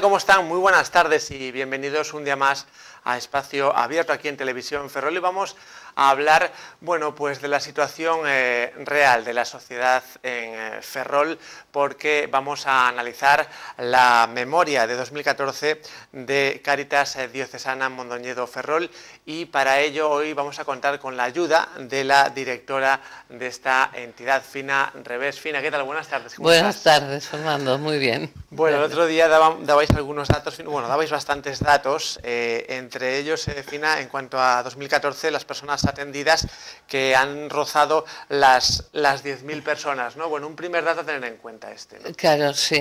¿Cómo están? Muy buenas tardes y bienvenidos un día más a Espacio Abierto aquí en Televisión Ferrol y vamos a hablar bueno, pues de la situación eh, real de la sociedad en eh, Ferrol porque vamos a analizar la memoria de 2014 de Caritas eh, Diocesana Mondoñedo Ferrol y para ello hoy vamos a contar con la ayuda de la directora de esta entidad, Fina Revés. Fina, ¿qué tal? Buenas tardes. Buenas tardes, Fernando. Muy bien. Bueno, el otro día dabais algunos datos, bueno, dabais bastantes datos en entre ellos se eh, defina en cuanto a 2014 las personas atendidas que han rozado las, las 10.000 personas. ¿no? Bueno, un primer dato a tener en cuenta este. Claro, sí.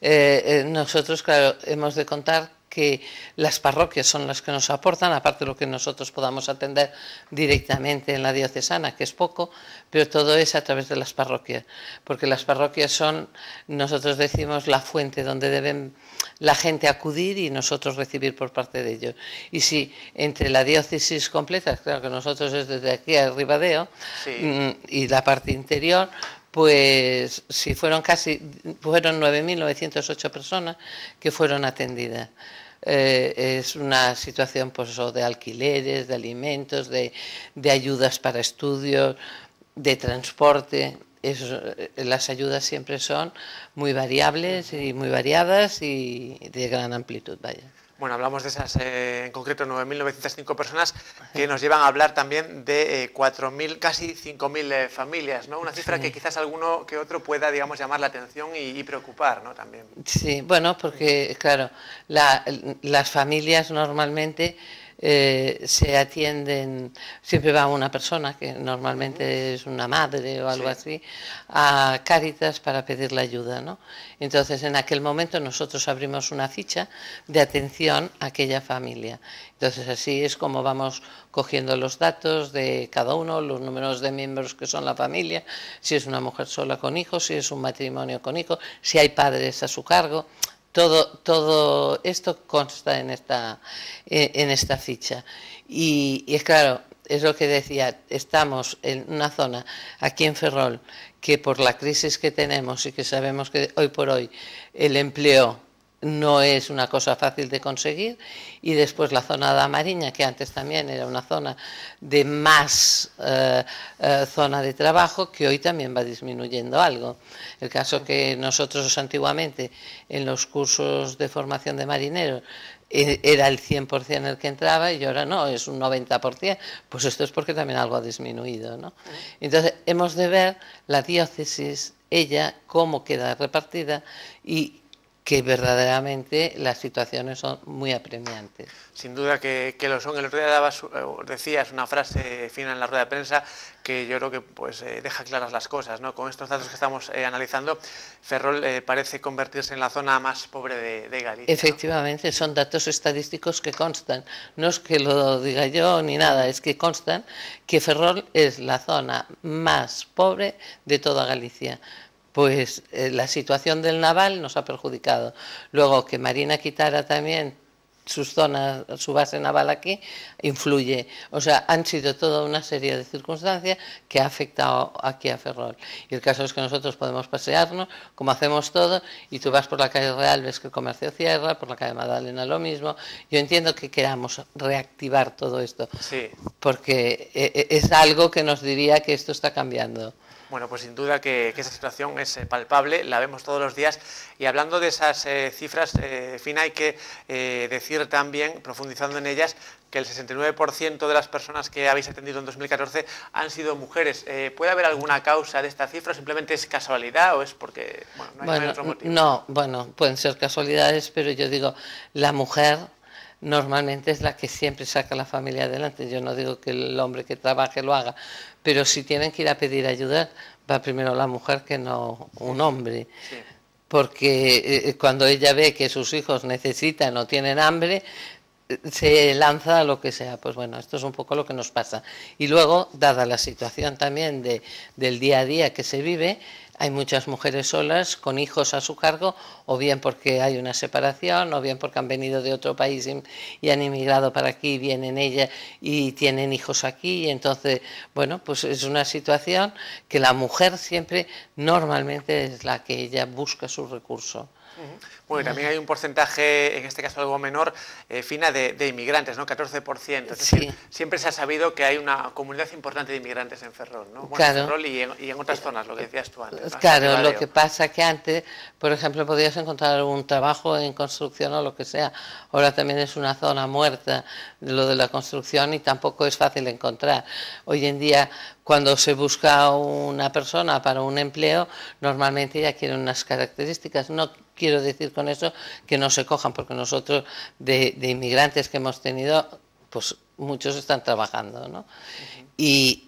Eh, eh, nosotros, claro, hemos de contar que las parroquias son las que nos aportan, aparte de lo que nosotros podamos atender directamente en la diocesana, que es poco, pero todo es a través de las parroquias, porque las parroquias son, nosotros decimos, la fuente donde deben la gente acudir y nosotros recibir por parte de ellos. Y si entre la diócesis completa, claro que nosotros es desde aquí a Ribadeo mm, y la parte interior, pues si fueron casi, fueron 9.908 personas que fueron atendidas. Eh, es una situación pues, de alquileres, de alimentos, de, de ayudas para estudios, de transporte, eh, las ayudas siempre son muy variables y muy variadas y de gran amplitud, vaya. Bueno, hablamos de esas, eh, en concreto, 9.905 personas que nos llevan a hablar también de 4.000, eh, casi 5.000 familias, ¿no? Una cifra que quizás alguno que otro pueda, digamos, llamar la atención y, preocupar, ¿no? También. Sí, bueno, porque, claro, las familias normalmente eh, se atienden, siempre va una persona, que normalmente es una madre o algo así, a Cáritas para pedirle ayuda. ¿no? Entonces, en aquel momento nosotros abrimos una ficha de atención a aquella familia. Entonces, así es como vamos cogiendo los datos de cada uno, los números de miembros que son la familia, si es una mujer sola con hijos, si es un matrimonio con hijos, si hay padres a su cargo. Todo, todo esto consta en esta, en esta ficha. Y, es claro, es lo que decía, estamos en una zona aquí en Ferrol que por la crisis que tenemos y que sabemos que hoy por hoy el empleo no es una cosa fácil de conseguir. Y después la zona de Amariña, que antes también era una zona de más eh, eh, zona de trabajo, que hoy también va disminuyendo algo. El caso que nosotros antiguamente en los cursos de formación de marineros e, era el 100% el que entraba y ahora no, es un 90%. Pues esto es porque también algo ha disminuido. ¿no? Mm. Entonces, hemos de ver la diócesis, ella, cómo queda repartida y que verdaderamente las situaciones son muy apremiantes. Sin duda que, lo son. El otro día dabas, eh, decías una frase fina en la rueda de prensa que yo creo que pues, eh, deja claras las cosas. ¿no? Con estos datos que estamos eh, analizando, Ferrol parece convertirse en la zona más pobre de, Galicia. Efectivamente, son datos estadísticos que constan. No es que lo diga yo ni nada, es que constan que Ferrol es la zona más pobre de toda Galicia pues eh, la situación del naval nos ha perjudicado. Luego que Marina quitara también su zona, su base naval aquí, influye. O sea, han sido toda una serie de circunstancias que ha afectado aquí a Ferrol. Y el caso es que nosotros podemos pasearnos, como hacemos todo, y tú vas por la calle Real, ves que el comercio cierra, por la calle Madalena lo mismo. Yo entiendo que queramos reactivar todo esto, porque eh, eh, es algo que nos diría que esto está cambiando. Bueno, pues sin duda que, esa situación es eh, palpable, la vemos todos los días. Y hablando de esas eh, cifras, eh, Fina, hay que eh, decir también, profundizando en ellas, que el 69% de las personas que habéis atendido en 2014 han sido mujeres. ¿Puede haber alguna causa de esta cifra? ¿Simplemente es casualidad o es porque bueno, no hay bueno, otro motivo? No, bueno, pueden ser casualidades, pero yo digo, la mujer normalmente es la que siempre saca a la familia adelante. Yo no digo que el hombre que trabaje lo haga, pero si tienen que ir a pedir ayuda, va primero la mujer que no un hombre. Porque eh, cuando ella ve que sus hijos necesitan o tienen hambre, se lanza a lo que sea. Pues bueno, esto es un poco lo que nos pasa. Y luego, dada la situación también de, del día a día que se vive, hay muchas mujeres solas con hijos a su cargo, o bien porque hay una separación, o bien porque han venido de otro país y, han emigrado para aquí, vienen ellas y tienen hijos aquí. entonces, bueno, pues es una situación que la mujer siempre normalmente es la que ella busca su recurso. Bueno, también hay un porcentaje, en este caso algo menor, eh, fina de, inmigrantes, ¿no? 14%. Es decir, siempre se ha sabido que hay una comunidad importante de inmigrantes en Ferrol, ¿no? Ferrol y en, otras zonas, lo que decías tú antes. Pues claro, lo que pasa es que antes, por ejemplo, podías encontrar un trabajo en construcción o lo que sea. Ahora también es una zona muerta lo de la construcción y tampoco es fácil encontrar. Hoy en día, cuando se busca una persona para un empleo, normalmente ya tiene unas características. No quiero decir con eso que no se cojan, porque nosotros de, inmigrantes que hemos tenido, pues muchos están trabajando, ¿no?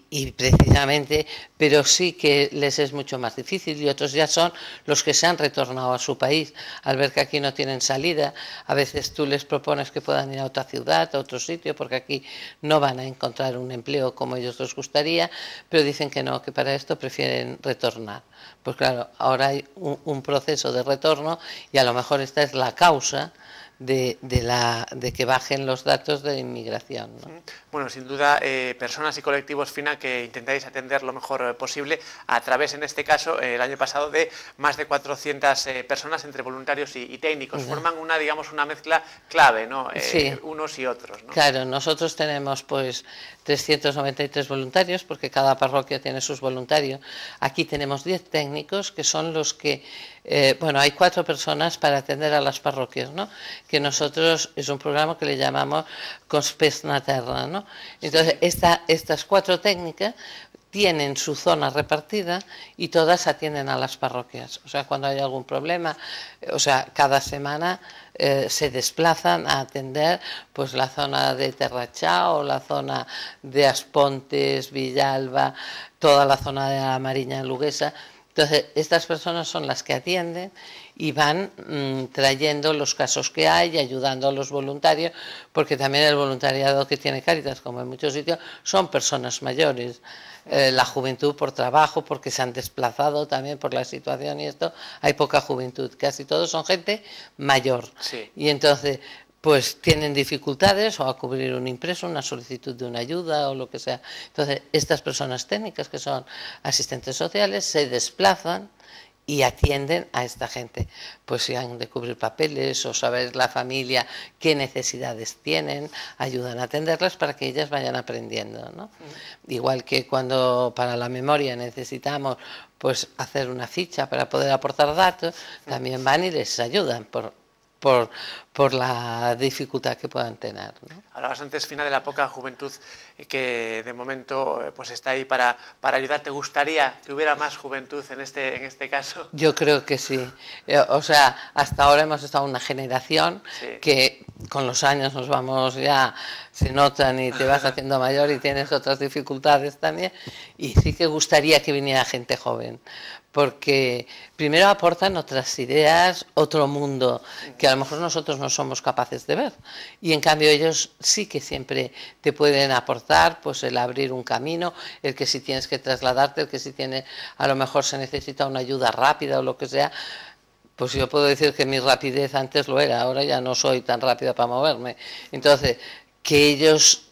y, precisamente, pero sí que les es mucho más difícil y otros ya son los que se han retornado a su país al ver que aquí no tienen salida. A veces tú les propones que puedan ir a otra ciudad, a otro sitio, porque aquí no van a encontrar un empleo como ellos les gustaría, pero dicen que no, que para esto prefieren retornar. Pues claro, ahora hay un, un proceso de retorno y a lo mejor esta es la causa de, la, que bajen los datos de inmigración. Bueno, sin duda, eh, personas y colectivos FINA que intentáis atender lo mejor eh, posible a través, en este caso, eh, el año pasado, de más de 400 personas entre voluntarios y, técnicos. Forman una, digamos, una mezcla clave, ¿no? Unos y otros. Claro, nosotros tenemos pues 393 voluntarios, porque cada parroquia tiene sus voluntarios. Aquí tenemos 10 técnicos que son los que eh, bueno, hay cuatro personas para atender a las parroquias, ¿no? Que nosotros es un programa que le llamamos Conspes Naterra, ¿no? Entonces, estas cuatro técnicas tienen su zona repartida y todas atienden a las parroquias. O sea, cuando hay algún problema, o sea, cada semana eh, se desplazan a atender pues la zona de Terrachao, la zona de Aspontes, Villalba, toda la zona de la Mariña Luguesa. Entonces, estas personas son las que atienden y van mm, trayendo los casos que hay, ayudando a los voluntarios, porque también el voluntariado que tiene Cáritas, como en muchos sitios, son personas mayores. Eh, la juventud por trabajo, porque se han desplazado también por la situación y esto, hay poca juventud. Casi todos son gente mayor. Sí. Y entonces, pues tienen dificultades o a cubrir un impreso, una solicitud de una ayuda o lo que sea. Entonces, estas personas técnicas que son asistentes sociales se desplazan y atienden a esta gente. Pues si han de cubrir papeles o saber la familia qué necesidades tienen, ayudan a atenderlas para que ellas vayan aprendiendo. Mm. Igual que cuando para la memoria necesitamos pues hacer una ficha para poder aportar datos, también van y les ayudan por, por, por la dificultad que puedan tener. Ahora Hablabas antes, Fina, de la poca juventud que de momento eh, pues está ahí para, para ayudar. ¿Te gustaría que hubiera más juventud en este, en este caso? Yo creo que sí. Eh, o sea, hasta ahora hemos estado una generación que con los años nos vamos ya, se notan y te vas haciendo mayor y tienes otras dificultades también. Y sí que gustaría que viniera gente joven, porque primero aportan otras ideas, otro mundo, que a lo mejor nosotros no somos capaces de ver. Y en cambio ellos sí que siempre te pueden aportar, pues el abrir un camino, el que si tienes que trasladarte, el que si tiene a lo mejor se necesita una ayuda rápida o lo que sea. Pues yo puedo decir que mi rapidez antes lo era, ahora ya no soy tan rápida para moverme. Entonces, que ellos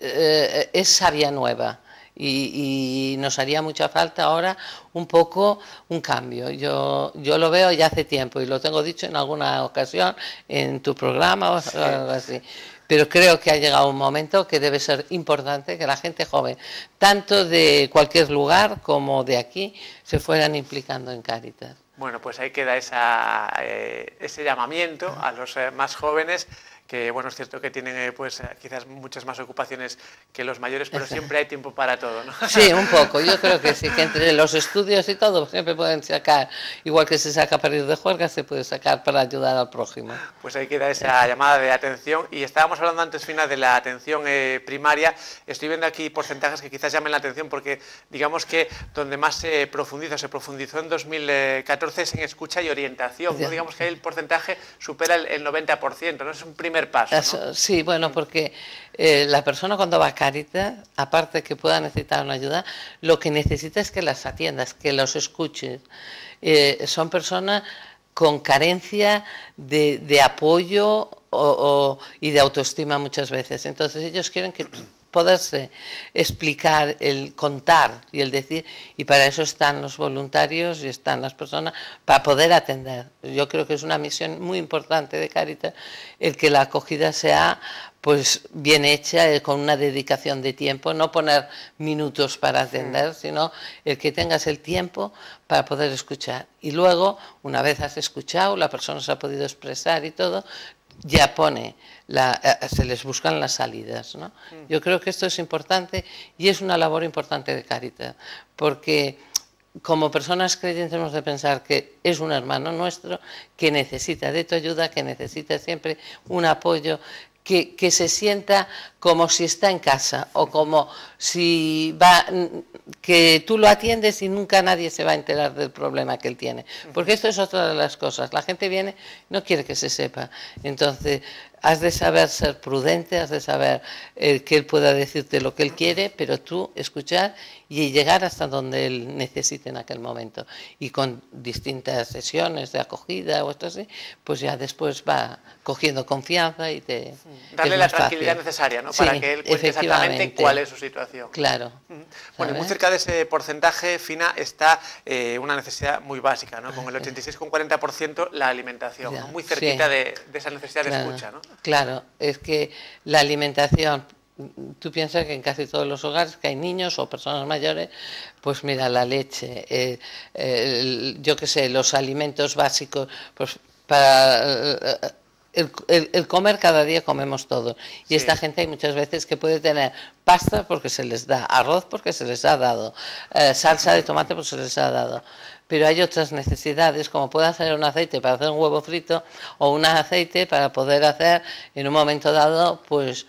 eh, eh, es sabia nueva y, nos haría mucha falta ahora un poco un cambio. Yo, yo lo veo ya hace tiempo y lo tengo dicho en alguna ocasión en tu programa o algo así. Pero creo que ha llegado un momento que debe ser importante que la gente joven, tanto de cualquier lugar como de aquí, se fueran implicando en Caritas. Bueno, pues ahí queda eh, ese llamamiento a los eh, más jóvenes que bueno, es cierto que tienen eh, pues eh, quizás muchas más ocupaciones que los mayores, pero siempre hay tiempo para todo, ¿no? Sí, un poco, yo creo que sí, que entre los estudios y todo siempre pueden sacar, igual que se saca para ir de juerga, se puede sacar para ayudar al prójimo. Pues ahí queda esa llamada de atención y estábamos hablando antes, Fina, de la atención eh, primaria, estoy viendo aquí porcentajes que quizás llamen la atención porque digamos que donde más se profundiza, se profundizó en 2014 es en escucha y orientación, digamos que ahí el porcentaje supera el, 90%, ¿no? Es un Sí, bueno, porque eh, la persona cuando va a Caritas, aparte que pueda necesitar una ayuda, lo que necesita es que las atiendas, que los escuches. Eh, son personas con carencia de, apoyo y de autoestima muchas veces. Entonces ellos quieren que poderse explicar, el contar y el decir, y para eso están los voluntarios y están las personas, para poder atender. Yo creo que es una misión muy importante de Caritas el que la acogida sea pues bien hecha, eh, con una dedicación de tiempo, no poner minutos para atender, sino el que tengas el tiempo para poder escuchar. Y luego, una vez has escuchado, la persona se ha podido expresar y todo, ya pone, la, eh, eh, se les buscan las salidas. Mm. Yo creo que esto es importante y es una labor importante de caridad porque como personas creyentes hemos de pensar que es un hermano nuestro que necesita de tu ayuda, que necesita siempre un apoyo, que, se sienta como si está en casa o como si va, que tú lo atiendes y nunca nadie se va a enterar del problema que él tiene. Porque esto es otra de las cosas. La gente viene, no quiere que se sepa. Entonces, has de saber ser prudente, has de saber eh, que él pueda decirte lo que él quiere, pero tú escuchar y llegar hasta donde él necesite en aquel momento. Y con distintas sesiones de acogida o esto así, pues ya después va cogiendo confianza y te... Darle la tranquilidad necesaria, ¿no? Para que él cuente exactamente cuál es su situación. Claro. Bueno, muy cerca de ese porcentaje, Fina, está eh, una necesidad muy básica, ¿no? Con el 86,40% ah, eh. la alimentación, muy cerquita de, esa necesidad de escucha, ¿no? Claro, es que la alimentación, tú piensas que en casi todos los hogares que hay niños o personas mayores, pues mira, la leche, eh, yo qué sé, los alimentos básicos, pues para... Eh, el, comer cada día comemos todo. Y esta gente hay muchas veces que puede tener pasta porque se les da, arroz porque se les ha dado, eh, salsa de tomate porque se les ha dado pero hay otras necesidades, como puede hacer un aceite para hacer un huevo frito o un aceite para poder hacer en un momento dado, pues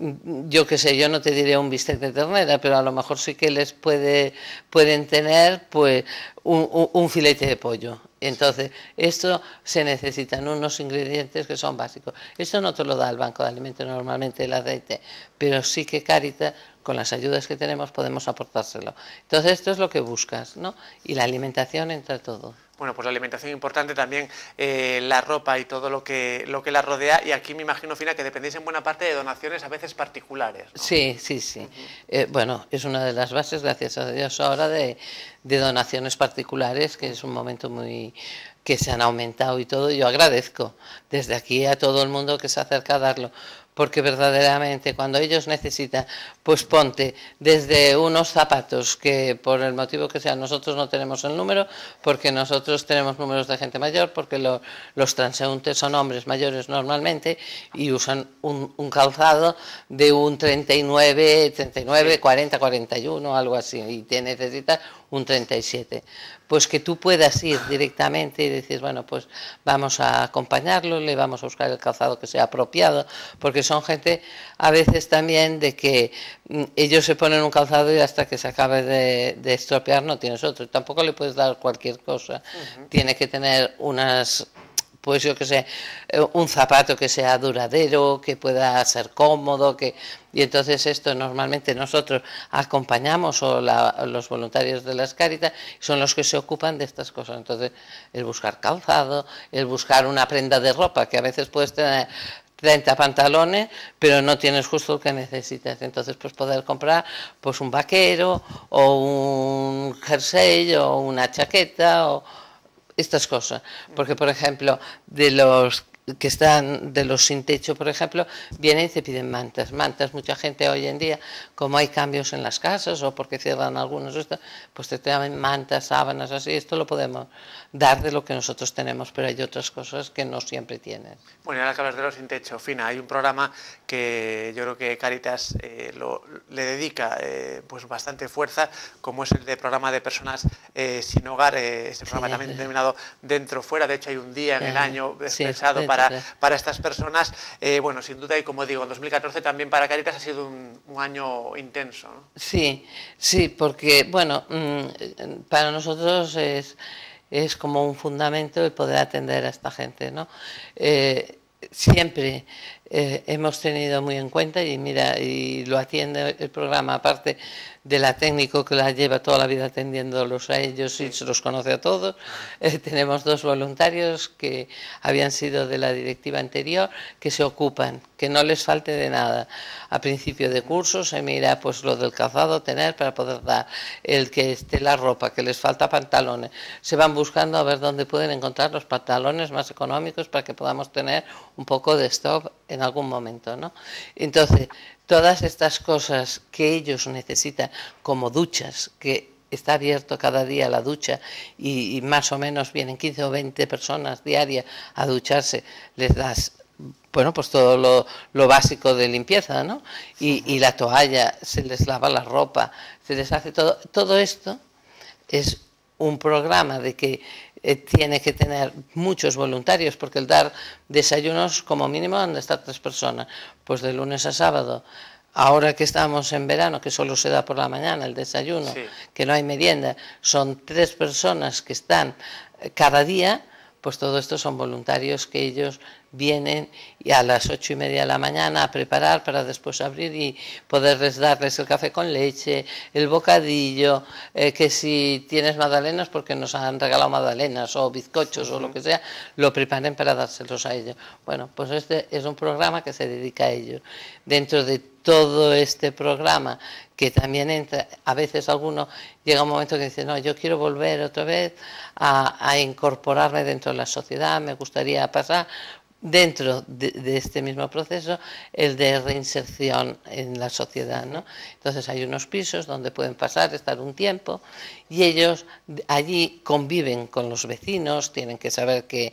yo qué sé, yo no te diré un bistec de ternera, pero a lo mejor sí que les puede, pueden tener pues un, filete de pollo. Entonces, esto se necesitan unos ingredientes que son básicos. Esto no te lo da el Banco de Alimentos normalmente el aceite, pero sí que carita con las ayudas que tenemos, podemos aportárselo. Entonces, esto es lo que buscas, ¿no? Y la alimentación entra todo bueno, pues la alimentación importante, también eh, la ropa y todo lo que, lo que la rodea. Y aquí me imagino, Fina, que dependéis en buena parte de donaciones a veces particulares. Sí, sí, sí. Eh, bueno, es una de las bases, gracias a Dios, ahora de, de donaciones particulares, que es un momento muy que se han aumentado y todo, yo agradezco desde aquí a todo el mundo que se acerca a darlo, porque verdaderamente cuando ellos necesitan, pues ponte desde unos zapatos que por el motivo que sea nosotros no tenemos el número, porque nosotros tenemos números de gente mayor, porque los transeúntes son hombres mayores normalmente y usan un, calzado de un 39, 39, 40, 41, algo así, y te necesita un 37 pues que tú puedas ir directamente y decir, bueno, pues vamos a acompañarlo, le vamos a buscar el calzado que sea apropiado, porque son gente a veces también de que mm, ellos se ponen un calzado y hasta que se acabe de, estropear no tienes otro. Tampoco le puedes dar cualquier cosa. Tiene que tener unas pues yo que sé, eh, un zapato que sea duradero, que pueda ser cómodo, que y entonces esto normalmente nosotros acompañamos o los voluntarios de las Cáritas son los que se ocupan de estas cosas. Entonces, el buscar calzado, el buscar una prenda de ropa, que a veces puedes tener 30 pantalones, pero no tienes justo lo que necesitas. Entonces, pues poder comprar pues un vaquero o un jersey o una chaqueta o estas cosas. Porque, por ejemplo, de los que están de los sin techo, por ejemplo, vienen y se piden mantas. Mantas, mucha gente hoy en día, como hay cambios en las casas o porque cierran algunos, pues te traen mantas, sábanas, así. Esto lo podemos dar de lo que nosotros tenemos, pero hay otras cosas que no siempre tienen. Bueno, y ahora que hablas de los sin techo, Fina, hay un programa que yo creo que Caritas eh, lo, le dedica eh, pues bastante fuerza, como es el de programa de personas eh, sin hogar, ese programa también denominado Dentro Fuera. De hecho, hay un día en el año sí, para para, estas personas. Eh, bueno, sin duda, y como digo, en 2014 también para Caritas ha sido un, año intenso. Sí, sí, porque, bueno, mm, para nosotros es, como un fundamento el poder atender a esta gente, ¿no? Eh, siempre eh, hemos tenido muy en cuenta y mira, y lo atiende el programa aparte de la técnico que la lleva toda la vida atendiéndolos a ellos y se los conoce a todos. Eh, tenemos dos voluntarios que habían sido de la directiva anterior que se ocupan, que no les falte de nada. A principio de curso se mira pues lo del calzado tener para poder dar, el que esté la ropa, que les falta pantalones. Se van buscando a ver dónde pueden encontrar los pantalones más económicos para que podamos tener un poco de stock en algún momento, ¿no? Entonces, todas estas cosas que ellos necesitan, como duchas, que está abierto cada día la ducha y, más o menos vienen 15 o 20 personas diarias a ducharse, les das, bueno, pues todo lo, básico de limpieza, ¿no? Y, y, la toalla, se les lava la ropa, se les hace todo. Todo esto es un programa de que eh, tiene que tener muchos voluntarios, porque el dar desayunos como mínimo han de estar tres personas, pues de lunes a sábado. Ahora que estamos en verano, que solo se da por la mañana el desayuno, que no hay merienda, son tres personas que están eh, cada día, pues todo esto son voluntarios que ellos vienen y a las ocho y media de la mañana a preparar para después abrir y poderles darles el café con leche, el bocadillo, eh, que si tienes magdalenas, porque nos han regalado magdalenas o bizcochos o lo que sea, lo preparen para dárselos a ellos. Bueno, pues este es un programa que se dedica a ellos. Dentro de todo este programa, que también entra, a veces alguno llega un momento que dice, no, yo quiero volver otra vez a incorporarme dentro de la sociedad, me gustaría pasar dentro de, este mismo proceso el de reinserción en la sociedad. ¿no? Entonces hay unos pisos donde pueden pasar, estar un tiempo y ellos allí conviven con los vecinos, tienen que saber que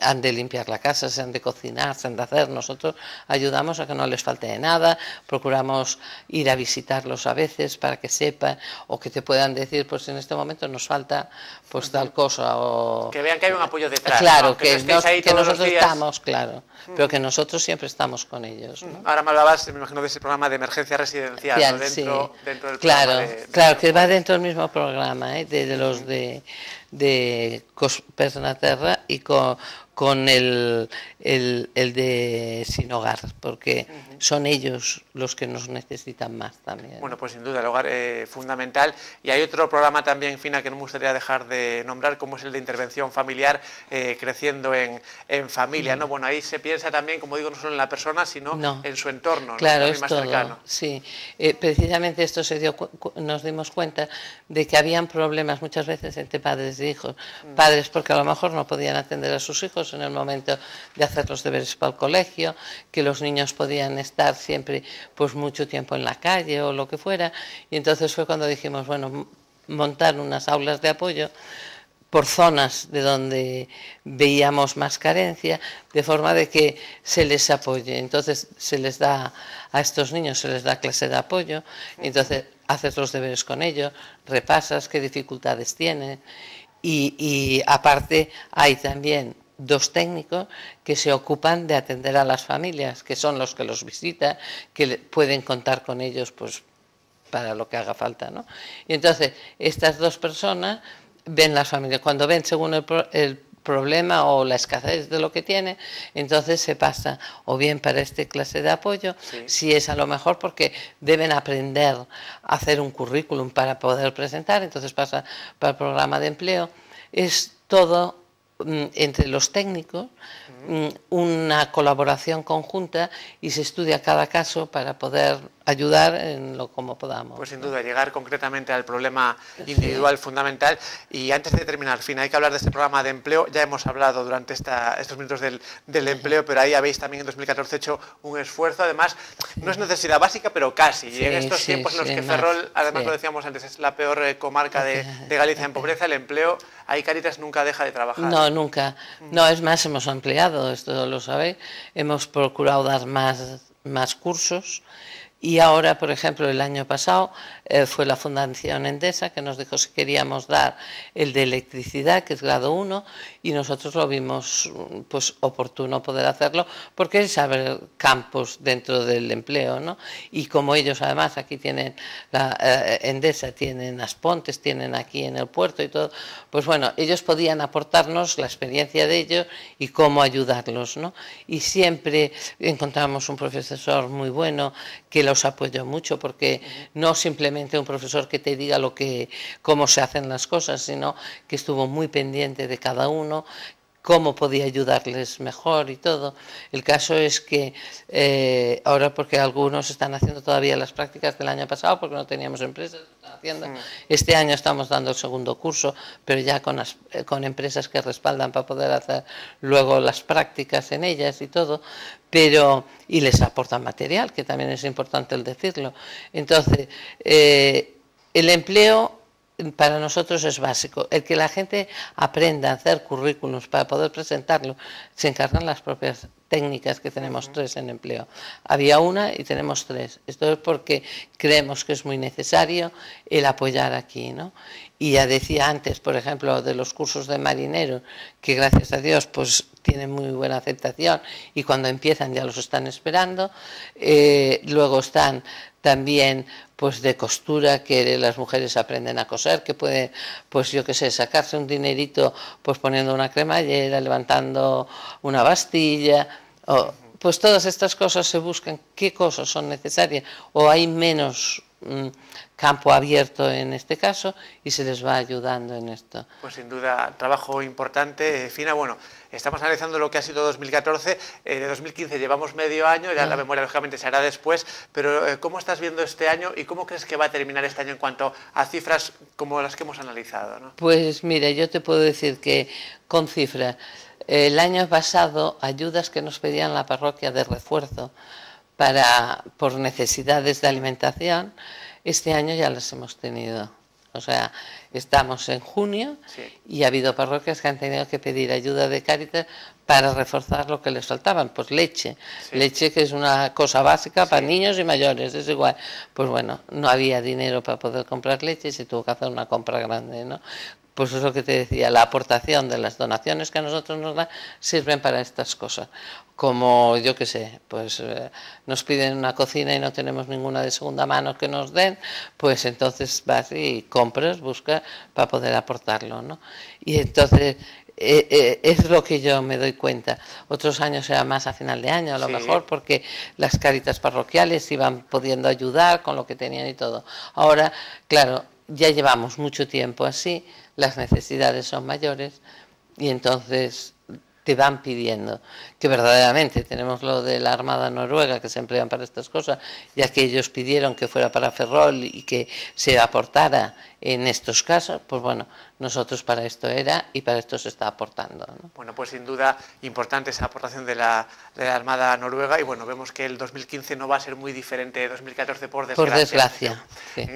han de limpiar la casa, se han de cocinar, se han de hacer. Nosotros ayudamos a que no les falte de nada, procuramos ir a visitarlos a veces para que sepan o que te puedan decir, pues en este momento nos falta pues tal cosa o... Que vean que hay un apoyo detrás. Claro, que, ahí que nosotros días, estamos, claro, pero que nosotros siempre estamos con ellos. Ahora me hablabas, me imagino, de ese programa de emergencia residencial, dentro, dentro, del claro, claro, que va dentro del mismo programa, ¿eh? de, los de, persona Terra y con con el, de Sin Hogar, porque son ellos los que nos necesitan más también. Bueno, pues sin duda, el hogar eh, fundamental. Y hay otro programa también, Fina, que no me gustaría dejar de nombrar, como es el de intervención familiar, eh, creciendo en, familia. ¿no? Mm. Bueno, ahí se piensa también, como digo, no solo en la persona, sino en su entorno, claro, es más todo, cercano. Sí, eh, precisamente esto se dio, nos dimos cuenta de que habían problemas muchas veces entre padres e hijos. Mm. Padres porque a lo mejor no podían atender a sus hijos en el momento de hacer los deberes para el colegio, que los niños podían estar siempre pues mucho tiempo en la calle o lo que fuera. Y entonces fue cuando dijimos, bueno, montar unas aulas de apoyo por zonas de donde veíamos más carencia, de forma de que se les apoye. Entonces se les da a estos niños, se les da clase de apoyo, entonces haces los deberes con ellos, repasas qué dificultades tienen y aparte hay también dos técnicos que se ocupan de atender a las familias, que son los que los visitan, que pueden contar con ellos pues, para lo que haga falta. ¿no? Y entonces, estas dos personas ven las familias. Cuando ven, según el, problema o la escasez de lo que tiene, entonces se pasa o bien para este clase de apoyo, si es a lo mejor porque deben aprender a hacer un currículum para poder presentar, entonces pasa para el programa de empleo. Es todo Mm, entre los técnicos mm, una colaboración conjunta y se estudia cada caso para poder ayudar en lo como podamos. Pues sin duda, llegar concretamente al problema individual fundamental. Y antes de terminar, hay que hablar de este programa de empleo. Ya hemos hablado durante esta, estos minutos del, del empleo, pero ahí habéis también en 2014 hecho un esfuerzo. Además, no es necesidad básica, pero casi. y en estos tiempos en los que Ferrol, además lo decíamos antes, es la peor eh, comarca de, de, Galicia en pobreza, el empleo, ahí Caritas nunca deja de trabajar. No, nunca. Mm. No, es más, hemos ampliado, esto lo sabéis. Hemos procurado dar más, más cursos. Y ahora, por ejemplo, el año pasado eh, fue la Fundación Endesa que nos dijo si queríamos dar el de electricidad, que es grado 1, y nosotros lo vimos pues oportuno poder hacerlo, porque es saber campos dentro del empleo, ¿no? Y como ellos además aquí tienen la eh, Endesa, tienen las pontes tienen aquí en el puerto y todo, pues bueno, ellos podían aportarnos la experiencia de ellos y cómo ayudarlos, Y siempre encontramos un profesor muy bueno que los apoyó mucho porque no simplemente un profesor que te diga lo que, cómo se hacen las cosas, sino que estuvo muy pendiente de cada uno, cómo podía ayudarles mejor y todo. El caso es que eh, ahora porque algunos están haciendo todavía las prácticas del año pasado porque no teníamos empresas, haciendo. este año estamos dando el segundo curso, pero ya con, eh, con empresas que respaldan para poder hacer luego las prácticas en ellas y todo, pero y les aportan material, que también es importante el decirlo. Entonces, eh, el empleo para nosotros es básico. El que la gente aprenda a hacer currículums para poder presentarlo, se encargan las propias técnicas que tenemos tres en empleo. Había una y tenemos tres. Esto es porque creemos que es muy necesario el apoyar aquí. ¿no? Y ya decía antes, por ejemplo, de los cursos de marinero, que gracias a Dios pues tienen muy buena aceptación y cuando empiezan ya los están esperando. Eh, luego están también pues de costura que las mujeres aprenden a coser, que puede, pues yo qué sé, sacarse un dinerito pues poniendo una cremallera, levantando una bastilla, o, pues todas estas cosas se buscan, qué cosas son necesarias, o hay menos campo abierto en este caso y se les va ayudando en esto. Pues sin duda, trabajo importante. Eh, Fina, bueno, estamos analizando lo que ha sido 2014, eh, de 2015 llevamos medio año, ya la memoria lógicamente se hará después, pero eh, ¿cómo estás viendo este año y cómo crees que va a terminar este año en cuanto a cifras como las que hemos analizado? Pues mira, yo te puedo decir que con cifras, el año pasado ayudas que nos pedían la parroquia de refuerzo, para, por necesidades de alimentación, este año ya las hemos tenido. O sea, estamos en junio y ha habido parroquias que han tenido que pedir ayuda de Cáritas para reforzar lo que les faltaban, pues leche, leche que es una cosa básica para niños y mayores, es igual. Pues bueno, no había dinero para poder comprar leche y se tuvo que hacer una compra grande, ¿no? pues eso que te decía, la aportación de las donaciones que a nosotros nos dan sirven para estas cosas. Como yo qué sé, pues eh, nos piden una cocina y no tenemos ninguna de segunda mano que nos den, pues entonces vas y compras, buscas para poder aportarlo, ¿no? Y entonces eh, eh, es lo que yo me doy cuenta. Otros años era más a final de año, a lo mejor, porque las caritas parroquiales iban pudiendo ayudar con lo que tenían y todo. Ahora, claro, ya llevamos mucho tiempo así, las necesidades son mayores y entonces te van pidiendo que verdaderamente tenemos lo de la Armada Noruega que se emplean para estas cosas, ya que ellos pidieron que fuera para Ferrol y que se aportara en estos casos, pues bueno, nosotros para esto era y para esto se está aportando. Bueno, pues sin duda importante esa aportación de la, de la, Armada Noruega y bueno, vemos que el 2015 no va a ser muy diferente de 2014 por desgracia. Por desgracia,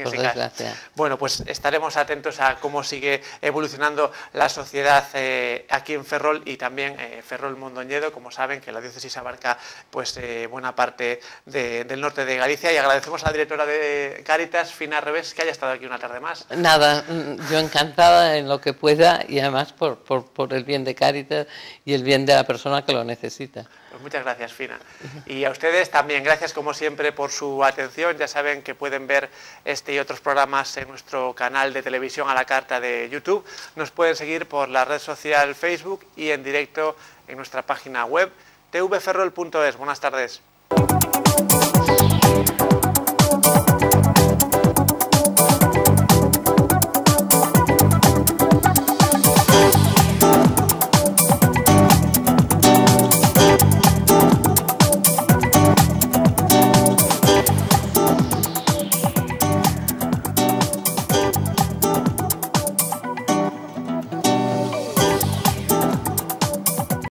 por desgracia. Bueno, pues estaremos atentos a cómo sigue evolucionando la sociedad eh, aquí en Ferrol y también eh, Ferrol Mondoñedo, como saben que la diócesis abarca pues eh, buena parte del norte de Galicia y agradecemos a la directora de Caritas, Fina Revés, que haya estado aquí una tarde más. Nada, yo encantada en lo que pueda y además por, por, el bien de Caritas y el bien de la persona que lo necesita. Pues muchas gracias, Fina. Y a ustedes también, gracias como siempre por su atención. Ya saben que pueden ver este y otros programas en nuestro canal de televisión a la carta de YouTube. Nos pueden seguir por la red social Facebook y en directo en nuestra página web tvferrol.es. Buenas tardes.